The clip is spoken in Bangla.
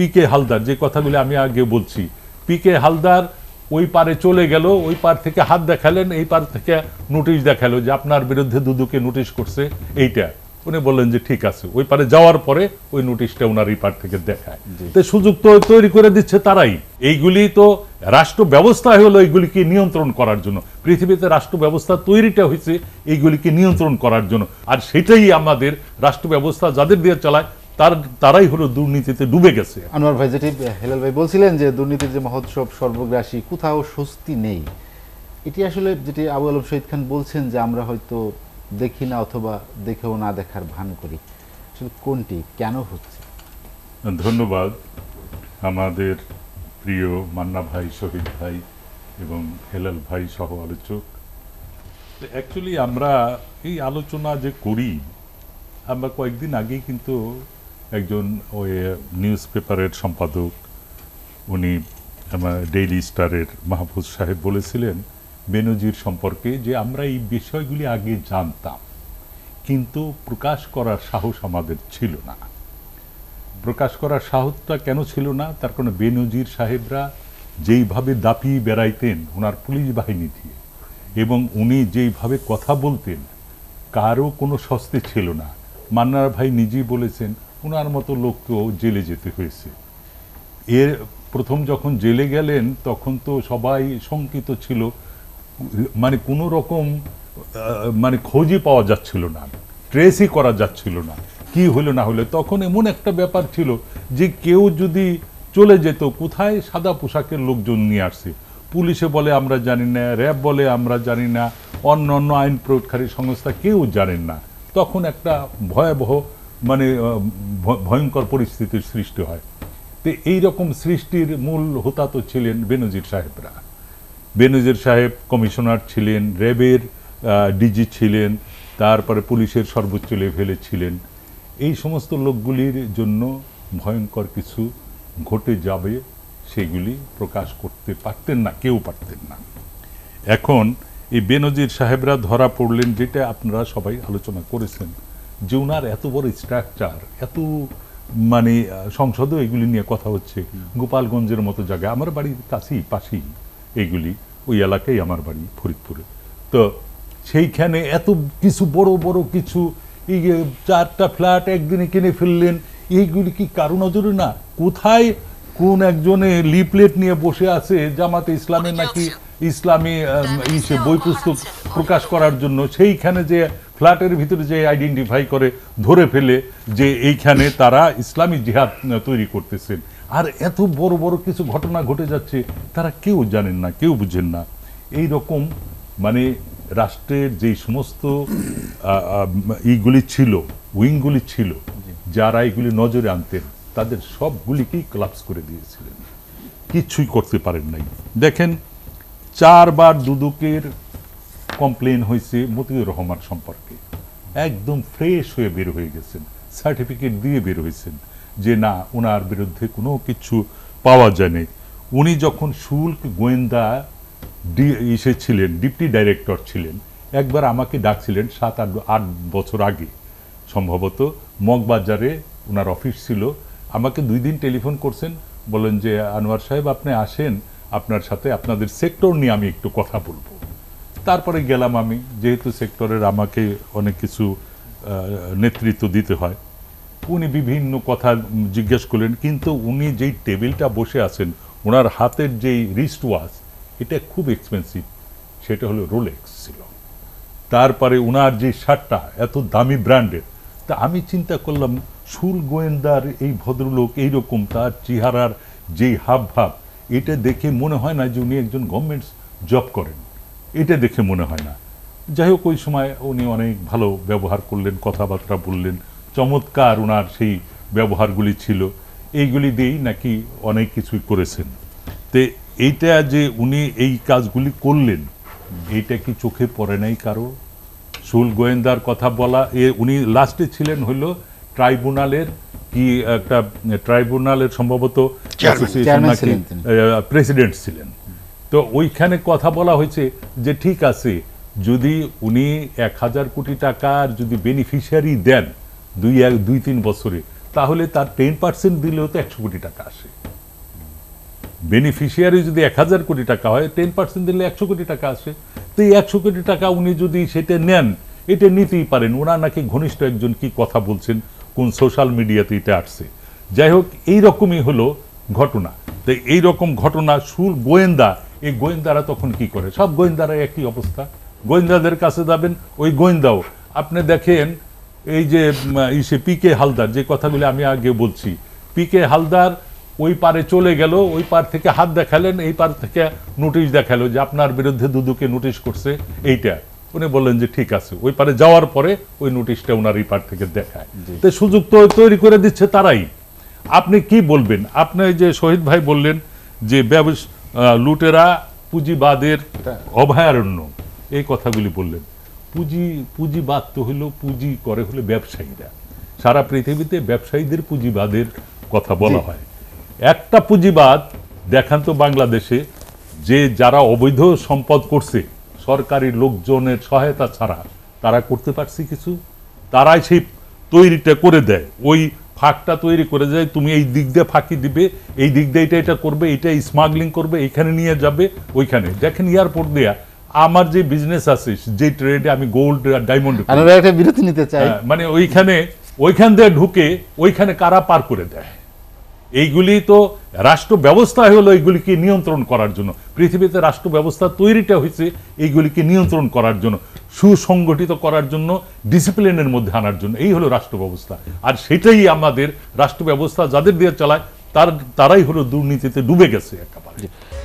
পিকে হালদার যে কথাগুলি আমি আগে বলছি পিকে হালদার ওই পারে চলে গেল ওই পার থেকে হাত দেখালেন এই পার থেকে নোটিশ দেখালো যে আপনার বিরুদ্ধে দুদুকে নোটিশ করছে এইটা উনি বললেন যে ঠিক আছে ওই পারে যাওয়ার পরে ওই নোটিশটা ওনার এই পার থেকে দেখায় তো সুযোগ তো তৈরি করে দিচ্ছে তারাই এইগুলি তো রাষ্ট্র ব্যবস্থা হলো এইগুলিকে নিয়ন্ত্রণ করার জন্য পৃথিবীতে রাষ্ট্র ব্যবস্থা তৈরিটা হয়েছে এইগুলিকে নিয়ন্ত্রণ করার জন্য আর সেটাই আমাদের রাষ্ট্র ব্যবস্থা যাদের দিয়ে চালায় তার তারাই হলো দুর্নীতিতে ডুবে গেছে আনোয়ার ভাই যেটি হেলাল ভাই বলছিলেন যে দুর্নীতির যে মহোৎসব সর্বগ্রাসী কোথাও স্বস্তি নেই এটি আসলে যেটি আবু আলম শহীদ খান বলছেন যে আমরা হয়তো দেখি না অথবা দেখেও না দেখার ভান করি আসলে কোনটি কেন হচ্ছে ধন্যবাদ আমাদের প্রিয় মান্না ভাই শহীদ ভাই এবং হেলাল ভাই সহ আলোচক অ্যাকচুয়ালি আমরা এই আলোচনা যে করি আমরা কয়েকদিন আগেই কিন্তু একজন ওই নিউজ পেপারের সম্পাদক উনি আমার ডেইলি স্টারের মাহফুজ সাহেব বলেছিলেন বেনজির সম্পর্কে যে আমরা এই বিষয়গুলি আগে জানতাম কিন্তু প্রকাশ করার সাহস আমাদের ছিল না প্রকাশ করার সাহসটা কেন ছিল না তার কোনো বেনজির সাহেবরা যেইভাবে দাপিয়ে বেড়াইতেন ওনার পুলিশ বাহিনী দিয়ে এবং উনি যেইভাবে কথা বলতেন কারও কোনো সস্তে ছিল না মান্নার ভাই নিজেই বলেছেন ওনার মতো লোককেও জেলে যেতে হয়েছে এর প্রথম যখন জেলে গেলেন তখন তো সবাই শঙ্কিত ছিল মানে কোনো রকম মানে খোঁজই পাওয়া যাচ্ছিল না ট্রেসই করা যাচ্ছিল না কি হলো না হলে তখন এমন একটা ব্যাপার ছিল যে কেউ যদি চলে যেত কোথায় সাদা পোশাকের লোকজন নিয়ে আসছে পুলিশে বলে আমরা জানি না র্যাব বলে আমরা জানি না অন্য অন্য আইন প্রয়োগকারী সংস্থা কেউ জানেন না তখন একটা ভয়াবহ মানে ভয়ঙ্কর পরিস্থিতির সৃষ্টি হয় তো এই রকম সৃষ্টির মূল তো ছিলেন বেনজির সাহেবরা বেনজির সাহেব কমিশনার ছিলেন র্যাবের ডিজি ছিলেন তারপরে পুলিশের সর্বোচ্চ লেভেলে ছিলেন এই সমস্ত লোকগুলির জন্য ভয়ঙ্কর কিছু ঘটে যাবে সেগুলি প্রকাশ করতে পারতেন না কেউ পারতেন না এখন এই বেনজির সাহেবরা ধরা পড়লেন যেটা আপনারা সবাই আলোচনা করেছেন যে ওনার এত বড় স্ট্রাকচার এত মানে সংসদও এগুলি নিয়ে কথা হচ্ছে গোপালগঞ্জের মতো জায়গায় আমার বাড়ির কাছেই পাশেই এইগুলি ওই এলাকায় আমার বাড়ি ফরিদপুরে তো সেইখানে এত কিছু বড় বড় কিছু এই চারটা ফ্ল্যাট একদিনে কিনে ফেললেন এইগুলি কি কারো নজরে না কোথায় কোন একজনে লিপলেট নিয়ে বসে আছে জামাতে ইসলামের নাকি ইসলামী বই পুস্তক প্রকাশ করার জন্য সেইখানে যে ফ্ল্যাটের ভিতরে যে আইডেন্টিফাই করে ধরে ফেলে যে এইখানে তারা ইসলামী জিহাদ তৈরি করতেছেন আর এত বড় বড় কিছু ঘটনা ঘটে যাচ্ছে তারা কেউ জানেন না কেউ বুঝেন না এই রকম মানে রাষ্ট্রের যে সমস্ত ইগুলি ছিল উইংগুলি ছিল যারা এগুলি নজরে আনতেন তাদের সবগুলিকেই ক্লাপস করে দিয়েছিলেন কিছুই করতে পারেন নাই দেখেন চারবার দুদুকের কমপ্লেন হয়েছে মতিউর রহমান সম্পর্কে একদম ফ্রেশ হয়ে বের হয়ে গেছেন সার্টিফিকেট দিয়ে বের হয়েছেন যে না ওনার বিরুদ্ধে কোনো কিছু পাওয়া যায়নি উনি যখন শুল্ক গোয়েন্দা ডি ইসে ছিলেন ডিপটি ডাইরেক্টর ছিলেন একবার আমাকে ডাকছিলেন সাত আট আট বছর আগে সম্ভবত মগবাজারে ওনার অফিস ছিল আমাকে দুই দিন টেলিফোন করছেন বলেন যে আনোয়ার সাহেব আপনি আসেন আপনার সাথে আপনাদের সেক্টর নিয়ে আমি একটু কথা বলবো তারপরে গেলাম আমি যেহেতু সেক্টরের আমাকে অনেক কিছু নেতৃত্ব দিতে হয় উনি বিভিন্ন কথা জিজ্ঞেস করলেন কিন্তু উনি যেই টেবিলটা বসে আছেন ওনার হাতের যেই রিস্ট ওয়াচ এটা খুব এক্সপেন্সিভ সেটা হলো রোলেক্স ছিল তারপরে ওনার যে শার্টটা এত দামি ব্র্যান্ডের তা আমি চিন্তা করলাম সুর গোয়েন্দার এই ভদ্রলোক এইরকম তার চেহারার যেই হাব ভাব এটা দেখে মনে হয় না যে উনি একজন গভর্নমেন্টস জব করেন এটা দেখে মনে হয় না যাই হোক ওই সময় উনি অনেক ভালো ব্যবহার করলেন কথাবার্তা বললেন চমৎকার ওনার সেই ব্যবহারগুলি ছিল এইগুলি দিয়েই নাকি অনেক কিছুই করেছেন তে এইটা যে উনি এই কাজগুলি করলেন এইটা কি চোখে পড়ে নাই কারো সুল গোয়েন্দার কথা বলা এ উনি লাস্টে ছিলেন হইল ট্রাইব্যুনালের কি একটা ট্রাইব্যুনালের সম্ভবত প্রেসিডেন্ট ছিলেন তো ওইখানে কথা বলা হয়েছে যে ঠিক আছে যদি উনি এক হাজার কোটি টাকার যদি বেনিফিশিয়ারি দেন দুই এক দুই তিন বছরে তাহলে তার টেন পার্সেন্ট দিলেও তো একশো কোটি টাকা আসে বেনিফিশিয়ারি যদি এক হাজার কোটি টাকা হয় টেন পার্সেন্ট দিলে একশো কোটি টাকা আসে তো এই একশো কোটি টাকা উনি যদি সেটা নেন এটা নিতেই পারেন ওনার নাকি ঘনিষ্ঠ একজন কি কথা বলছেন কোন সোশ্যাল মিডিয়াতে এটা আসছে যাই হোক এইরকমই হলো ঘটনা তো এইরকম ঘটনা সুর গোয়েন্দা এই গোয়েন্দারা তখন কি করে সব গোয়েন্দারা একই অবস্থা গোয়েন্দাদের কাছে যাবেন ওই গোয়েন্দাও আপনি দেখেন এই যে ইসে পি কে হালদার যে কথাগুলি আমি আগে বলছি পি কে হালদার ওই পারে চলে গেল ওই পার থেকে হাত দেখালেন এই পার থেকে নোটিশ দেখালো যে আপনার বিরুদ্ধে দুদুকে নোটিশ করছে এইটা উনি বললেন যে ঠিক আছে ওই পারে যাওয়ার পরে ওই নোটিশটা ওনার এই পার থেকে দেখায় তো সুযোগ তো তৈরি করে দিচ্ছে তারাই আপনি কি বলবেন আপনি যে শহীদ ভাই বললেন যে ব্যবসা লুটেরা পুঁজিবাদের অভয়ারণ্য এই কথাগুলি বললেন পুঁজি পুঁজিবাদ তো হলো পুঁজি করে হলে ব্যবসায়ীরা সারা পৃথিবীতে ব্যবসায়ীদের পুঁজিবাদের কথা বলা হয় একটা পুঁজিবাদ দেখান তো বাংলাদেশে যে যারা অবৈধ সম্পদ করছে সরকারি লোকজনের সহায়তা ছাড়া তারা করতে পারছে কিছু তারাই সেই তৈরিটা করে দেয় ওই ফাঁকটা তৈরি করে যায় তুমি এই দিক দিয়ে ফাঁকি দিবে এই দিক দিয়ে এটা এটা করবে এটা স্মাগলিং করবে এখানে নিয়ে যাবে ওইখানে দেখেন এয়ারপোর্ট দেয়া আমার যে বিজনেস আছে যে ট্রেডে আমি গোল্ড আর ডায়মন্ড একটা বিরতি নিতে চাই হ্যাঁ, মানে ওইখানে ওইখান দিয়ে ঢুকে ওইখানে কারা পার করে দেয় এইগুলি তো রাষ্ট্র ব্যবস্থা হলো এইগুলিকে নিয়ন্ত্রণ করার জন্য পৃথিবীতে রাষ্ট্র ব্যবস্থা তৈরিটা হয়েছে এইগুলিকে নিয়ন্ত্রণ করার জন্য সুসংগঠিত করার জন্য ডিসিপ্লিনের মধ্যে আনার জন্য এই হলো রাষ্ট্র ব্যবস্থা আর সেটাই আমাদের রাষ্ট্র ব্যবস্থা যাদের দিয়ে চালায় তার তারাই হলো দুর্নীতিতে ডুবে গেছে একেবারে